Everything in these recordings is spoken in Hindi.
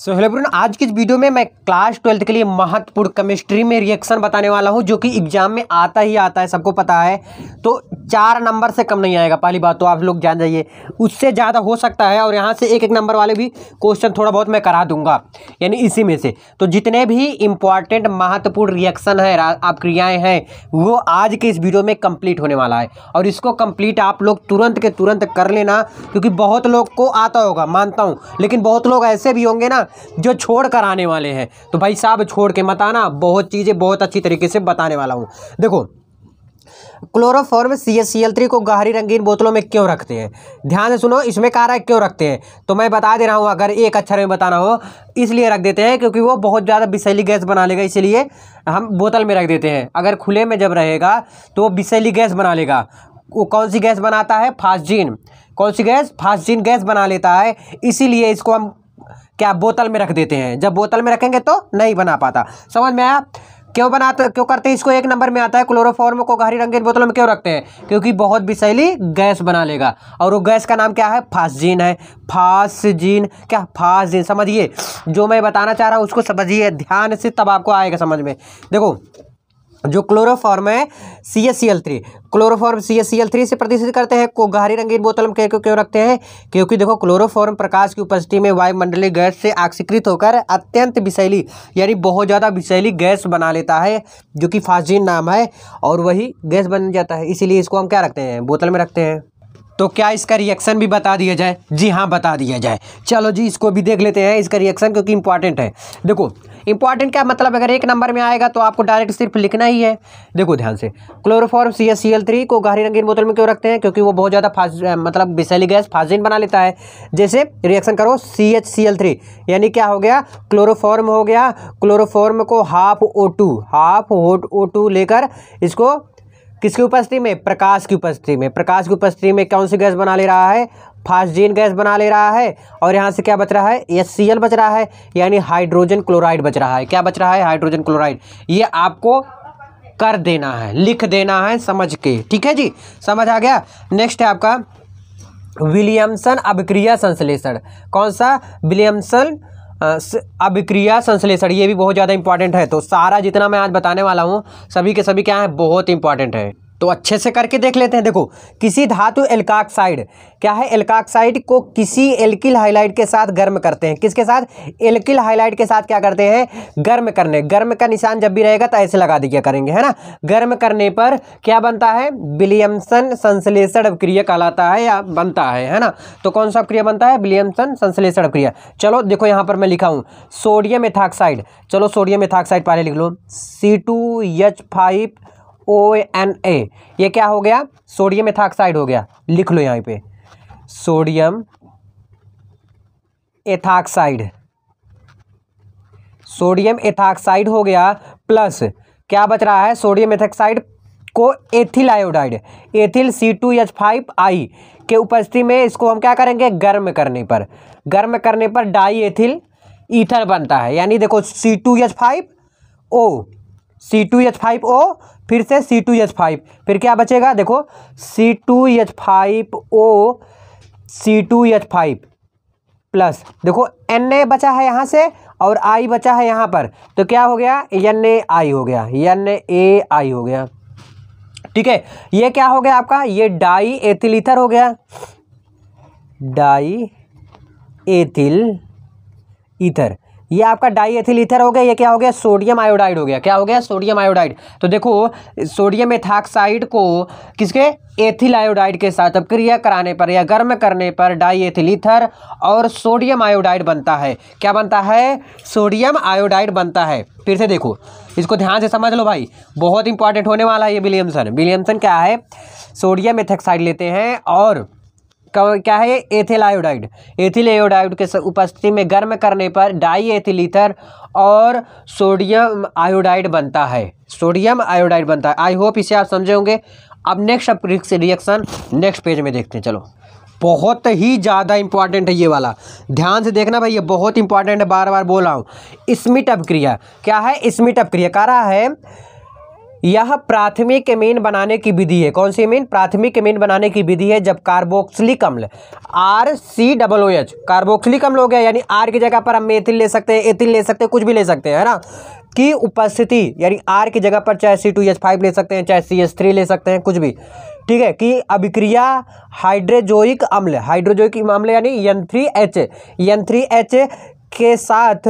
सो हेलो ब्रोन आज की इस वीडियो में मैं क्लास ट्वेल्थ के लिए महत्वपूर्ण केमिस्ट्री में रिएक्शन बताने वाला हूं जो कि एग्जाम में आता ही आता है सबको पता है तो चार नंबर से कम नहीं आएगा पहली बात तो आप लोग जान जाइए उससे ज़्यादा हो सकता है और यहाँ से एक एक नंबर वाले भी क्वेश्चन थोड़ा बहुत मैं करा दूंगा यानी इसी में से तो जितने भी इम्पॉर्टेंट महत्वपूर्ण रिएक्शन है आप क्रियाएँ हैं वो आज के इस वीडियो में कम्प्लीट होने वाला है और इसको कम्प्लीट आप लोग तुरंत के तुरंत कर लेना क्योंकि बहुत लोग को आता होगा मानता हूँ लेकिन बहुत लोग ऐसे भी होंगे ना जो छोड़ कर आने वाले हैं तो भाई साहब छोड़ के मत आना बहुत चीज़ें बहुत अच्छी तरीके से बताने वाला हूँ देखो chloroform C S C L three को गहरी रंगीन बोतलों में क्यों रखते हैं ध्यान से सुनो इसमें कह रहा है क्यों रखते हैं तो मैं बता दे रहा हूँ अगर एक अक्षर अच्छा में बताना हो इसलिए रख देते हैं क्योंकि वो बहुत ज़्यादा बिसैली गैस बना लेगा इसीलिए हम बोतल में रख देते हैं अगर खुले में जब रहेगा तो वो बिसैली गैस बना लेगा वो कौन सी गैस बनाता है फास्टजीन कौन सी गैस फास्टजीन गैस बना लेता है इसीलिए इसको हम क्या बोतल में रख देते हैं जब बोतल में रखेंगे तो नहीं बना पाता समझ में आया क्यों बनाते तो, क्यों करते हैं इसको एक नंबर में आता है क्लोरोफॉर्म को गहरी रंगीन बोतलों में क्यों रखते हैं क्योंकि बहुत विषैली गैस बना लेगा और वो गैस का नाम क्या है फास्जीन है फास्जीन क्या फास्जीन समझिए जो मैं बताना चाह रहा हूँ उसको समझिए ध्यान से तब आपको आएगा समझ में देखो जो क्लोरोफॉर्म है C S C L three chloroform C S C L three से प्रदर्शित करते हैं को गहरी रंगीन बोतल में क्यों क्यों रखते हैं क्योंकि देखो क्लोरोफॉर्म प्रकाश की उपस्थिति में वायुमंडलीय गैस से आक्षीकृत होकर अत्यंत विषैली यानी बहुत ज़्यादा विषैली गैस बना लेता है जो कि फास्जीन नाम है और वही गैस बन जाता है इसीलिए इसको हम क्या रखते हैं बोतल में रखते हैं तो क्या इसका रिएक्शन भी बता दिया जाए जी हाँ बता दिया जाए चलो जी इसको भी देख लेते हैं इसका रिएक्शन क्योंकि इंपॉर्टेंट है देखो इंपॉर्टेंट क्या मतलब अगर एक नंबर में आएगा तो आपको डायरेक्ट सिर्फ लिखना ही है देखो ध्यान से chloroform C S C L three को गहरी रंगीन बोतल में क्यों रखते हैं क्योंकि वो बहुत ज़्यादा मतलब बिसेली गैस फाजिन बना लेता है जैसे रिएक्शन करो C H C L three यानी क्या हो गया क्लोरोफॉर्म हो गया क्लोरोफॉर्म को half O two half O two लेकर इसको किसकी उपस्थिति में प्रकाश की उपस्थिति में प्रकाश की उपस्थिति में कौन सी गैस बना ले रहा है फास्ट जीन गैस बना ले रहा है और यहाँ से क्या बच रहा है एस बच रहा है यानी हाइड्रोजन क्लोराइड बच रहा है क्या बच रहा है हाइड्रोजन क्लोराइड ये आपको कर देना है लिख देना है समझ के ठीक है जी समझ आ गया नेक्स्ट है आपका विलियमसन अभिक्रिया संश्लेषण कौन सा विलियमसन अभिक्रिया संश्लेषण ये भी बहुत ज़्यादा इंपॉर्टेंट है तो सारा जितना मैं आज बताने वाला हूँ सभी के सभी क्या है बहुत इंपॉर्टेंट है तो अच्छे से करके देख लेते हैं देखो किसी धातु एल्काक्साइड क्या है एल्काक्साइड को किसी एल्किल हाइलाइट के साथ गर्म करते हैं किसके साथ एल्किल हाइलाइट के साथ क्या करते हैं गर्म करने गर्म का निशान जब भी रहेगा तो ऐसे लगा दिया करेंगे है ना गर्म करने पर क्या बनता है विलियमसन संश्लेषण अभिक्रिया कहलाता है या बनता है है ना तो कौन सा अवक्रिया बनता है विलियमसन संश्लेषण अवक्रिया चलो देखो यहाँ पर मैं लिखा हूँ सोडियम एथाक्साइड चलो सोडियम एथाक्साइड पहले लिख लो C two H five O N A ये क्या हो गया सोडियम एथाक्साइड हो गया लिख लो यहाँ पे सोडियम एथाक्साइड सोडियम एथाक्साइड हो गया प्लस क्या बच रहा है सोडियम एथाक्साइड को ethyl iodide ethyl C two H five I के उपस्थिति में इसको हम क्या करेंगे गर्म करने पर गर्म करने पर डाई एथिल ईथर बनता है यानी देखो C two H five O C two H five O फिर से सी टू एच फाइव फिर क्या बचेगा देखो C two H five O C two H five plus देखो एन ए बचा है यहाँ से और आई बचा है यहाँ पर तो क्या हो गया एन ए आई हो गया एन ए आई हो गया ठीक है ये क्या हो गया आपका ये डाई एथिल इथर हो गया डाई एथिल ईथर ये आपका डाई एथिल ईथर हो गया ये क्या हो गया सोडियम आयोडाइड हो गया क्या हो गया सोडियम आयोडाइड तो देखो सोडियम एथॉक्साइड को किसके एथिल आयोडाइड के साथ अपक्रिया कराने पर या गर्म करने पर डाई एथिल ईथर और सोडियम आयोडाइड बनता है क्या बनता है सोडियम आयोडाइड बनता है फिर से देखो इसको ध्यान से समझ लो भाई बहुत इंपॉर्टेंट होने वाला है ये विलियमसन विलियमसन क्या है सोडियम एथेक्साइड लेते हैं और क्या है एथिल आयोडाइड एथिल आयोडाइड के उपस्थिति में गर्म करने पर डाई एथिल ईथर और सोडियम आयोडाइड बनता है सोडियम आयोडाइड बनता है आई होप इसे आप समझे होंगे अब नेक्स्ट अब रिएक्शन नेक्स्ट पेज में देखते हैं चलो बहुत ही ज़्यादा इंपॉर्टेंट है ये वाला ध्यान से देखना भाई ये बहुत इंपॉर्टेंट है बार बार बोल रहा हूँ स्मिट अपक्रिया क्या है स्मिट अपक्रिया कह रहा है यह प्राथमिक एमीन बनाने की विधि है कौन सी एमीन प्राथमिक एमीन बनाने की विधि है जब कार्बोक्सिलिक अम्ल R C double O H carboxylic अम्ल हो गया यानी आर की जगह पर हम मेथिल ले सकते हैं एथिल ले सकते हैं कुछ भी ले सकते हैं है ना की उपस्थिति यानी आर की जगह पर चाहे सी टू एच फाइव ले सकते हैं चाहे सी एच थ्री ले सकते हैं कुछ भी ठीक है कि अभिक्रिया हाइड्रोजोइक अम्ल हाइड्रोजोइक अम्ल यानी N three H N three H के साथ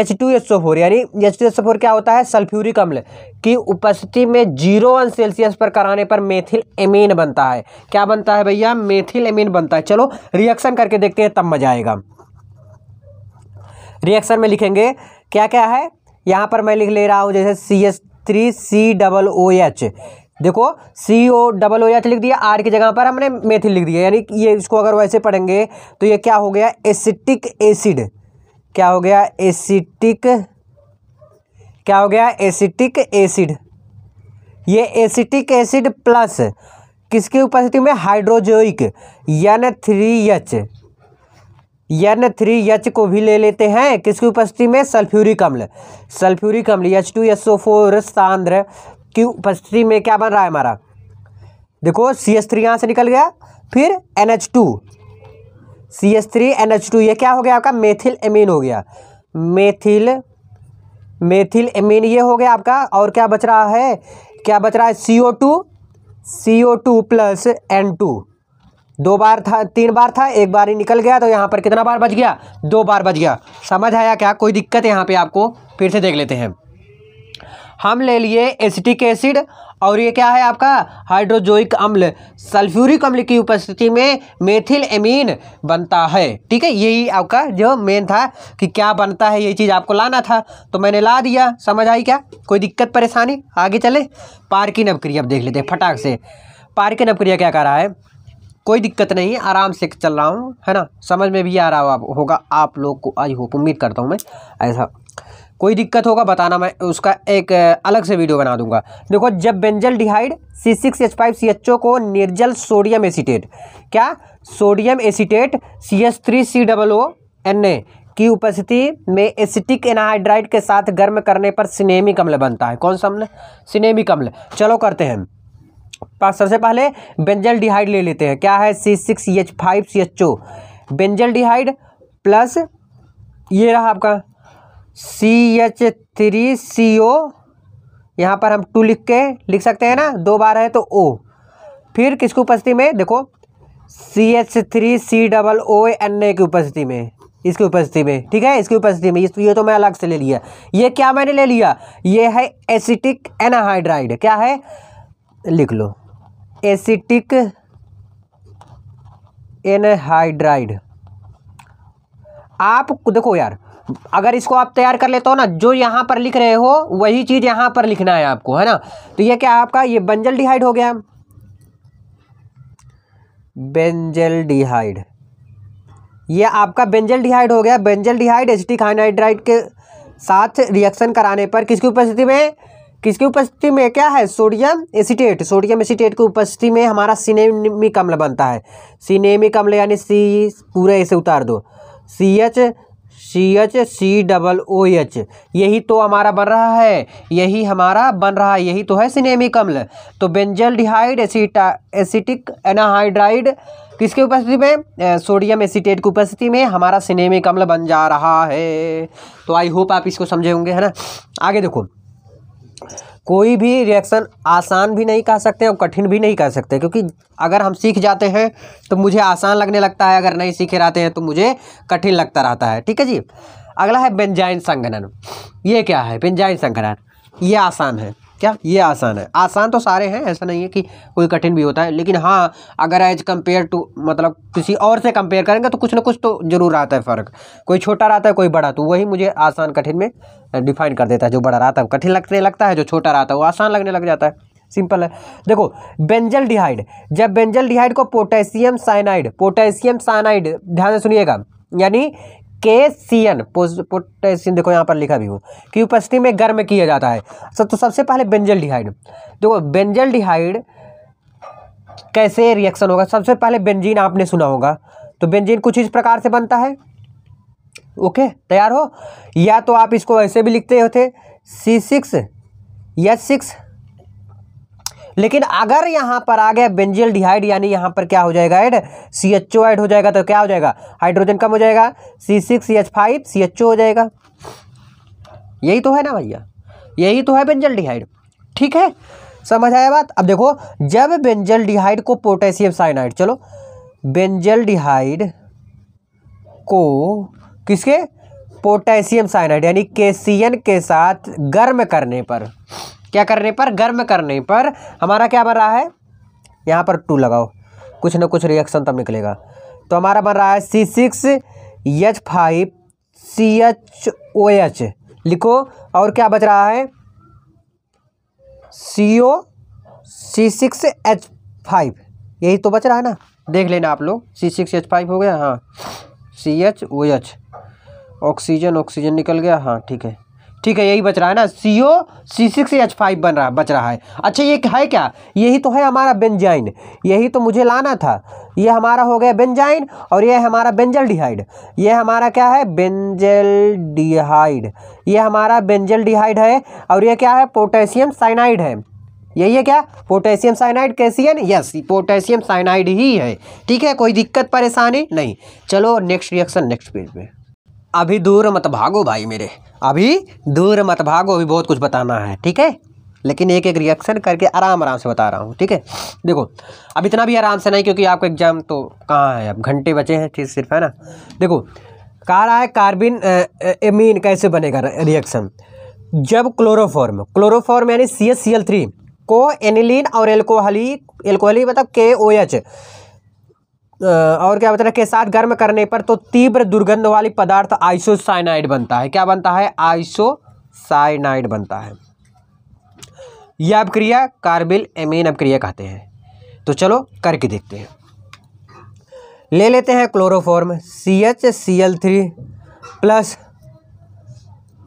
H two H O four यानी H two H O four क्या होता है सल्फ्यूरिक अम्ल की उपस्थिति में जीरो वन सेल्सियस पर कराने पर मेथिल एमीन बनता है क्या बनता है भैया मेथिल एमीन बनता है चलो रिएक्शन करके देखते हैं तब मजा आएगा रिएक्शन में लिखेंगे क्या क्या है यहाँ पर मैं लिख ले रहा हूँ जैसे C S three C double O H देखो C O double O H लिख दिया आर की जगह पर हमने मेथिल लिख दिया यानी ये इसको अगर वैसे पढ़ेंगे तो ये क्या हो गया एसिटिक एसिड क्या हो गया एसिटिक क्या हो गया एसिटिक एसिड ये एसिटिक एसिड प्लस किसकी उपस्थिति में hydrazoic N three H N three H को भी ले लेते हैं किसकी उपस्थिति में सल्फ्यूरिक अम्ल सल्फ्यूरिक अम्ल H two S O four सांद्र की उपस्थिति में क्या बन रहा है हमारा देखो सी एस थ्री यहाँ से निकल गया फिर N H two C S three N H two ये क्या हो गया आपका मेथिल एमीन हो गया मेथिल मेथिल एमीन ये हो गया आपका और क्या बच रहा है क्या बच रहा है C O two C O two plus N two दो बार था तीन बार था एक बार ही निकल गया तो यहाँ पर कितना बार बच गया दो बार बच गया समझ आया क्या कोई दिक्कत यहाँ पे आपको फिर से देख लेते हैं हम ले लिए एसिटिक एसिड और ये क्या है आपका हाइड्रोजोइक अम्ल सल्फ्यूरिक अम्ल की उपस्थिति में मेथिल एमीन बनता है ठीक है यही आपका जो मेन था कि क्या बनता है ये चीज़ आपको लाना था तो मैंने ला दिया समझ आई क्या कोई दिक्कत परेशानी आगे चले पार्किन अपक्रिया अब देख लेते हैं फटाक से पार्किन अपक्रिया क्या कर रहा है कोई दिक्कत नहीं है आराम से चल रहा हूँ है ना समझ में भी आ रहा हो आप होगा आप लोग को आई होप उम्मीद करता हूँ मैं ऐसा कोई दिक्कत होगा बताना मैं उसका एक अलग से वीडियो बना दूंगा देखो जब benzaldehyde C six H five C H O को निर्जल सोडियम एसीटेट क्या sodium acetate C S three C double O N A की उपस्थिति में एसिटिक एनाहाइड्राइड के साथ गर्म करने पर सिनेमिक अम्ल बनता है कौन सा अम्ल सिनेमिक अम्ल चलो करते हैं सबसे पहले बेंजल डिहाइड ले लेते हैं क्या है C six C H five C H O benzaldehyde plus ये रहा आपका सी एच थ्री सी ओ यहाँ पर हम टू लिख के लिख सकते हैं ना दो बार है तो ओ फिर किसकी उपस्थिति में देखो C H three C double O N A की उपस्थिति में इसकी उपस्थिति में ठीक है इसकी उपस्थिति में इस ये तो मैं अलग से ले लिया ये क्या मैंने ले लिया ये है एसिटिक एनाहाइड्राइड क्या है लिख लो एसिटिक एनहाइड्राइड आप देखो यार अगर इसको आप तैयार कर लेते हो ना जो यहाँ पर लिख रहे हो वही चीज़ यहाँ पर लिखना है आपको है ना तो ये क्या आपका ये बेंजल डिहाइड हो गया बेंजल डिहाइड ये आपका बेंजल डिहाइड हो गया बेंजल डिहाइड एसिटिक हाइनाइड्राइड के साथ रिएक्शन कराने पर किसकी उपस्थिति में किसकी उपस्थिति में क्या है सोडियम एसिटेट सोडियम एसिटेट की उपस्थिति में हमारा सिनेमिक अम्ल बनता है सिनेमिक अम्ल यानी सी पूरे इसे उतार दो C H C H C double O H यही तो हमारा बन रहा है यही हमारा बन रहा है यही तो है सिनेमिक अम्ल तो बेंजल डिहाइड एसिटा एसिटिक एनाहाइड्राइड किसके उपस्थिति में सोडियम एसिटेट की उपस्थिति में हमारा सिनेमिक अम्ल बन जा रहा है तो आई होप आप इसको समझे होंगे है ना आगे देखो कोई भी रिएक्शन आसान भी नहीं कह सकते और कठिन भी नहीं कह सकते क्योंकि अगर हम सीख जाते हैं तो मुझे आसान लगने लगता है अगर नहीं सीखे रहते हैं तो मुझे कठिन लगता रहता है ठीक है जी अगला है बेंजाइन संगनन ये क्या है बेंजाइन संगनन ये आसान है क्या ये आसान है आसान तो सारे हैं ऐसा नहीं है कि कोई कठिन भी होता है लेकिन हाँ अगर एज कंपेयर टू मतलब किसी और से कंपेयर करेंगे तो कुछ ना कुछ तो ज़रूर आता है फ़र्क कोई छोटा रहता है कोई बड़ा तो वही मुझे आसान कठिन में डिफाइन कर देता है जो बड़ा रहता है कठिन लगने लगता है जो छोटा रहता है वो आसान लगने लग जाता है सिंपल है देखो बेंजल डिहाइड जब बेंजल डिहाइड को पोटेशियम साइनाइड पोटेशियम साइनाइड ध्यान से सुनिएगा यानी के सी एन पोटेशियम देखो यहाँ पर लिखा भी हो कि उपस्थिति में गर्म किया जाता है सब तो सबसे पहले बेंजल डिहाइड देखो बेंजल डिहाइड कैसे रिएक्शन होगा सबसे पहले बेंजीन आपने सुना होगा तो बेंजीन कुछ इस प्रकार से बनता है ओके तैयार हो या तो आप इसको ऐसे भी लिखते होते सी सिक्स यस सिक्स लेकिन अगर यहां पर आ गया बेंजियल डिहाइड यानी यहां पर क्या हो जाएगा add C H O add हो जाएगा तो क्या हो जाएगा हाइड्रोजन कम हो जाएगा C six C H five C H O हो जाएगा यही तो है ना भैया यही तो है बेंजल डिहाइड ठीक है समझ आया बात अब देखो जब बेंजल डिहाइड को पोटेशियम साइनाइड चलो बेंजल डिहाइड को किसके पोटेशियम साइनाइड यानी केसियन के साथ गर्म करने पर क्या करने पर गर्म करने पर हमारा क्या बन रहा है यहाँ पर टू लगाओ कुछ ना कुछ रिएक्शन तब निकलेगा तो हमारा बन रहा है C six H five C H O H लिखो और क्या बच रहा है C O C six H five यही तो बच रहा है ना देख लेना आप लोग सी सिक्स एच फाइव हो गया हाँ C H O H oxygen oxygen निकल गया हाँ ठीक है ठीक है यही बच रहा है ना C O C six H five बन रहा बच रहा है अच्छा ये है क्या यही तो है हमारा बेंजाइन यही तो मुझे लाना था ये हमारा हो गया बेंजाइन और ये हमारा बेंजल डिहाइड ये हमारा क्या है बेंजल डिहाइड ये हमारा बेंजल डिहाइड है और ये क्या है पोटेशियम साइनाइड है यही है क्या पोटेशियम साइनाइड है यस पोटेशियम साइनाइड ही है ठीक है कोई दिक्कत परेशानी नहीं चलो नेक्स्ट रिएक्शन नेक्स्ट पेज में अभी दूर मत भागो भाई मेरे अभी दूर मत भागो अभी बहुत कुछ बताना है ठीक है लेकिन एक एक रिएक्शन करके आराम आराम से बता रहा हूँ ठीक है देखो अब इतना भी आराम से नहीं क्योंकि आपको एग्ज़ाम तो कहाँ है अब घंटे बचे हैं चीज़ सिर्फ है ना देखो कहा रहा है कार्बिन एमीन कैसे बनेगा रिएक्शन जब क्लोरोफॉर्म क्लोरोफॉर्म यानी C S C L three को एनिलीन और एल्कोहली एल्कोहली मतलब के ओ एच और क्या बता रहे के साथ गर्म करने पर तो तीव्र दुर्गंध वाली पदार्थ आइसोसाइनाइड बनता है क्या बनता है आइसोसाइनाइड बनता है यह अपक्रिया कार्बिल एमीन अपक्रिया कहते हैं तो चलो करके देखते हैं ले लेते हैं chloroform C H C L three plus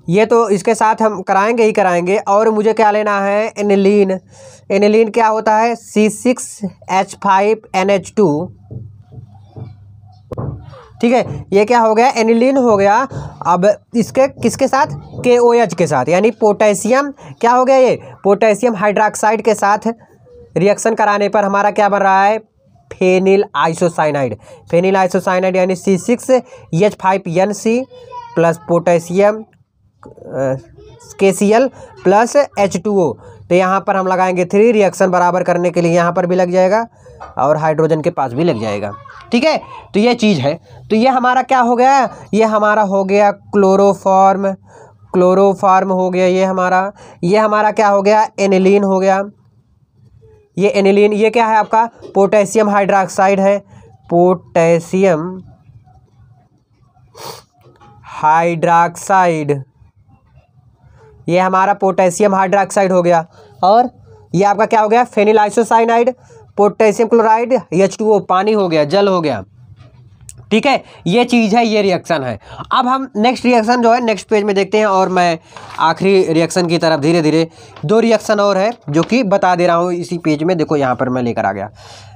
ये तो इसके साथ हम कराएंगे ही कराएंगे और मुझे क्या लेना है एनिलीन एनिलीन क्या होता है C six H five N H two ठीक है ये क्या हो गया एनिलीन हो गया अब इसके किसके साथ के ओ एच के साथ यानी पोटेशियम क्या हो गया ये पोटेशियम हाइड्रोक्साइड के साथ रिएक्शन कराने पर हमारा क्या बन रहा है फेनिल आइसोसाइनाइड फेनिल आइसोसाइनाइड यानी C six H five N C plus potassium K C L plus H two O तो यहाँ पर हम लगाएंगे थ्री रिएक्शन बराबर करने के लिए यहाँ पर भी लग जाएगा और हाइड्रोजन के पास भी लग जाएगा ठीक है तो ये चीज़ है तो ये हमारा क्या हो गया ये हमारा हो गया क्लोरोफॉर्म क्लोरोफॉर्म हो गया ये हमारा ये हमारा क्या हो गया एनिलीन हो गया ये एनिलीन ये क्या है आपका पोटेशियम हाइड्रोक्साइड है पोटेशियम हाइड्रोक्साइड ये हमारा पोटेशियम हाइड्रोक्साइड हो गया और ये आपका क्या हो गया phenylisocyanide potassium chloride H two O पानी हो गया जल हो गया ठीक है ये चीज़ है ये रिएक्शन है अब हम नेक्स्ट रिएक्शन जो है नेक्स्ट पेज में देखते हैं और मैं आखिरी रिएक्शन की तरफ धीरे धीरे दो रिएक्शन और है जो कि बता दे रहा हूँ इसी पेज में देखो यहाँ पर मैं लेकर आ गया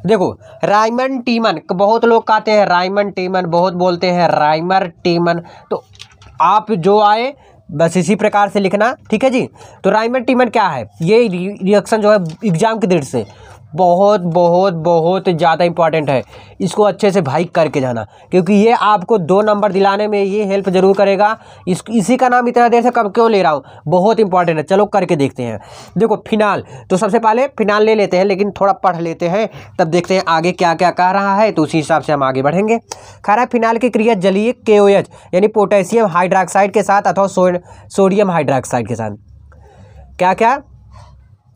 देखो राइमन टीमन बहुत लोग कहते हैं राइमन टीमन बहुत बोलते हैं राइमर टीमन तो आप जो आए बस इसी प्रकार से लिखना ठीक है जी तो राइमन टीमन क्या है ये रिएक्शन जो है एग्जाम की दृष्टि से बहुत बहुत बहुत ज़्यादा इंपॉर्टेंट है इसको अच्छे से भाई करके जाना क्योंकि ये आपको दो नंबर दिलाने में ये हेल्प ज़रूर करेगा इस इसी का नाम इतना देर से कब क्यों ले रहा हूँ बहुत इंपॉर्टेंट है चलो करके देखते हैं देखो फिनाल तो सबसे पहले फिनाल ले लेते हैं लेकिन थोड़ा पढ़ लेते हैं तब देखते हैं आगे क्या क्या कह रहा है तो उसी हिसाब से हम आगे बढ़ेंगे खारा फिनाल की क्रिया जलीय के यानी पोटेशियम हाइड्राक्साइड के साथ अथवा सोडियम हाइड्राक्साइड के साथ क्या क्या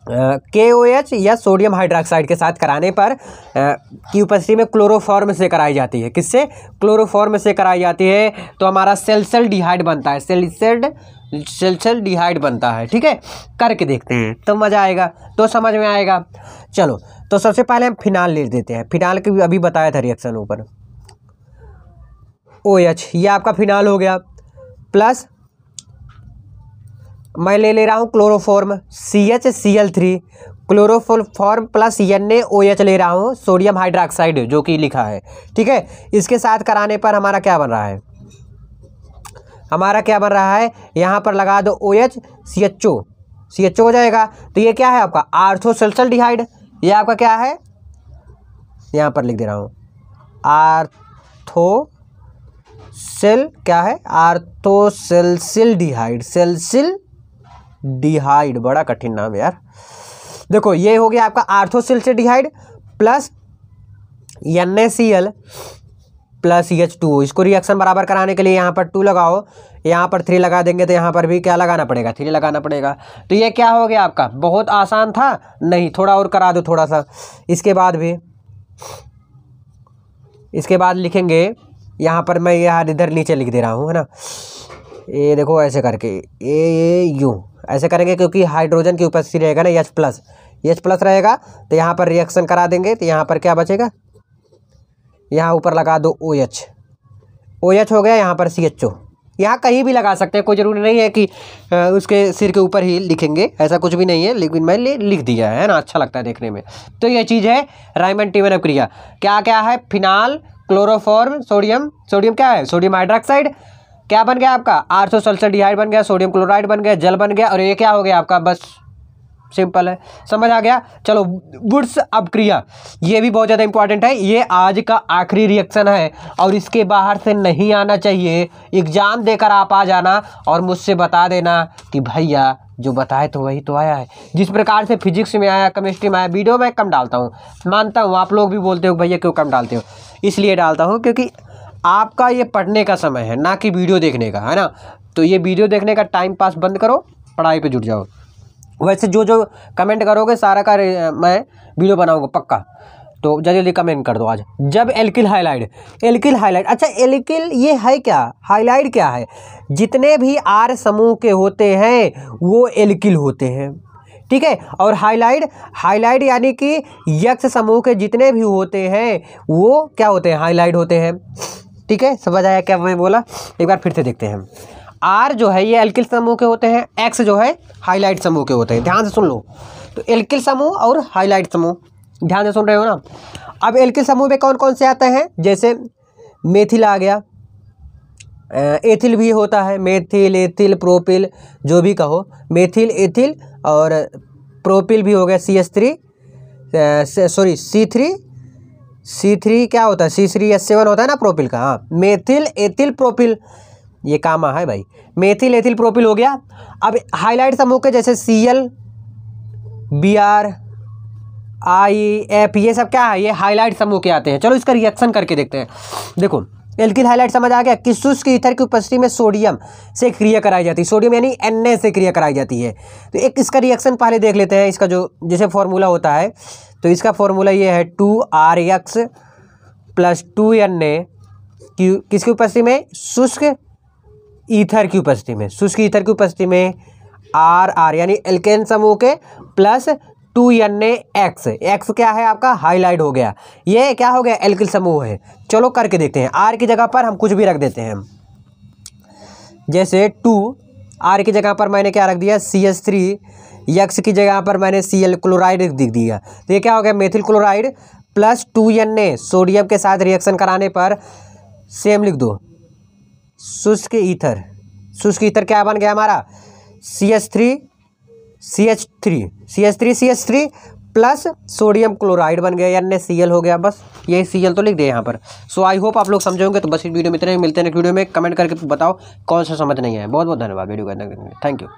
के ओ एच या सोडियम हाइड्रोक्साइड के साथ कराने पर की उपस्थिति में क्लोरोफॉर्म से कराई जाती है किससे क्लोरोफॉर्म से कराई जाती है तो हमारा सेल्सल डिहाइड बनता है सेल्सल्ड सेल्सल डिहाइड बनता है ठीक है करके देखते हैं तो मज़ा आएगा तो समझ में आएगा चलो तो सबसे पहले हम फिनाल ले देते हैं फिनाल के भी अभी बताया था रिएक्शन ऊपर ओ एच ये आपका फिनाल हो गया प्लस मैं ले ले रहा हूँ chloroform C H C L three chloroform plus N A O H ले रहा हूँ सोडियम हाइड्रोक्साइड जो कि लिखा है ठीक है इसके साथ कराने पर हमारा क्या बन रहा है हमारा क्या बन रहा है यहाँ पर लगा दो O H C H O C H O हो जाएगा तो ये क्या है आपका आर्थोसल्सल डिहाइड ये आपका क्या है यहाँ पर लिख दे रहा हूँ आर्थो सेल क्या है आर्थोसेल्सिल डिहाइड सेल्सिल डिहाइड बड़ा कठिन नाम यार देखो ये हो गया आपका आर्थोसिल से डिहाइड plus N A C L plus H two इसको रिएक्शन बराबर कराने के लिए यहाँ पर टू लगाओ यहाँ पर थ्री लगा देंगे तो यहाँ पर भी क्या लगाना पड़ेगा थ्री लगाना पड़ेगा तो ये क्या हो गया आपका बहुत आसान था नहीं थोड़ा और करा दो थोड़ा सा इसके बाद भी इसके बाद लिखेंगे यहाँ पर मैं यहाँ इधर नीचे लिख दे रहा हूँ है ना ये देखो ऐसे करके ए ए यू ऐसे करेंगे क्योंकि हाइड्रोजन की उपस्थिति रहेगा ना एच प्लस एच प्लस रहेगा तो यहाँ पर रिएक्शन करा देंगे तो यहाँ पर क्या बचेगा यहाँ ऊपर लगा दो ओ एच ओ एच हो गया यहाँ पर सी एच ओ यहाँ कहीं भी लगा सकते हैं कोई ज़रूरी नहीं है कि उसके सिर के ऊपर ही लिखेंगे ऐसा कुछ भी नहीं है लेकिन मैं लिख दिया है ना अच्छा लगता है देखने में तो ये चीज़ है रायमन टीवन क्रिया क्या क्या है फिनाल क्लोरोफॉर्म सोडियम सोडियम क्या है सोडियम हाइड्रोक्साइड क्या बन गया आपका आर सो सल्सर डिहाइड बन गया सोडियम क्लोराइड बन गया जल बन गया और ये क्या हो गया आपका बस सिंपल है समझ आ गया चलो वुड्स अपक्रिया ये भी बहुत ज़्यादा इंपॉर्टेंट है ये आज का आखिरी रिएक्शन है और इसके बाहर से नहीं आना चाहिए एग्ज़ाम देकर आप आ जाना और मुझसे बता देना कि भैया जो बताए तो वही तो आया है जिस प्रकार से फिजिक्स में आया केमिस्ट्री में आया वीडियो में कम डालता हूँ मानता हूँ आप लोग भी बोलते हो भैया क्यों कम डालते हो इसलिए डालता हूँ क्योंकि आपका ये पढ़ने का समय है ना कि वीडियो देखने का है ना तो ये वीडियो देखने का टाइम पास बंद करो पढ़ाई पे जुट जाओ वैसे जो जो कमेंट करोगे सारा का मैं वीडियो बनाऊंगा पक्का तो जल्दी जल्दी कमेंट कर दो आज जब एल्किल हाईलाइट एल्किल हाईलाइट अच्छा एल्किल ये है क्या हाईलाइट क्या है जितने भी आर समूह के होते हैं वो एल्किल होते हैं ठीक है और हाईलाइट हाईलाइट यानी कि यक्ष समूह के जितने भी होते हैं वो क्या होते हैं हाईलाइट होते हैं ठीक है समझ आया क्या मैं बोला एक बार फिर से देखते हैं आर जो है ये एल्किल समूह के होते हैं एक्स जो है हाईलाइट समूह के होते हैं ध्यान से सुन लो तो एल्किल समूह और हाईलाइट समूह ध्यान से सुन रहे हो ना अब एल्किल समूह में कौन कौन से आते हैं जैसे मेथिल आ गया एथिल भी होता है मेथिल एथिल प्रोपिल जो भी कहो मेथिल एथिल और प्रोपिल भी हो गया C S three sorry C three C three क्या होता है सी थ्री एस सेवन होता है ना प्रोपिल का हाँ मेथिल एथिल प्रोपिल ये काम आ है भाई मेथिल एथिल प्रोपिल हो गया अब हाईलाइट समूह के जैसे C L B R I F ये सब क्या है ये हाईलाइट समूह के आते हैं चलो इसका रिएक्शन करके देखते हैं देखो एल्किल हाईलाइट समझ आ गया किस्सुस की ईथर की उपस्थिति में सोडियम से क्रिया कराई जाती है सोडियम यानी एन से क्रिया कराई जाती है तो एक इसका रिएक्शन पहले देख लेते हैं इसका जो जैसे फॉर्मूला होता है तो इसका फॉर्मूला ये है two R X plus two N A किसकी उपस्थिति में शुष्क ईथर की उपस्थिति में शुष्क ईथर की उपस्थिति में आर आर यानी एल्केन समूह के plus two N A X X क्या है आपका हाईलाइट हो गया ये क्या हो गया एल्किल समूह है चलो करके देखते हैं आर की जगह पर हम कुछ भी रख देते हैं जैसे टू आर की जगह पर मैंने क्या रख दिया सी एस थ्री यक्स की जगह पर मैंने सी एल क्लोराइड दिख दिया तो ये क्या हो गया methyl chloride plus two N A sodium के साथ रिएक्शन कराने पर सेम लिख दो शुष्क ईथर शुष्क ईथर क्या बन गया हमारा C H three C H three C H three C H three plus sodium chloride बन गया यानी सी एल हो गया बस यही सी एल तो लिख दिया यहाँ पर सो आई होप आप लोग समझोगे तो बस इस वीडियो में इतने मिलते हैं वीडियो में कमेंट करके बताओ कौन सा समझ नहीं है बहुत बहुत धन्यवाद वीडियो को थैंक यू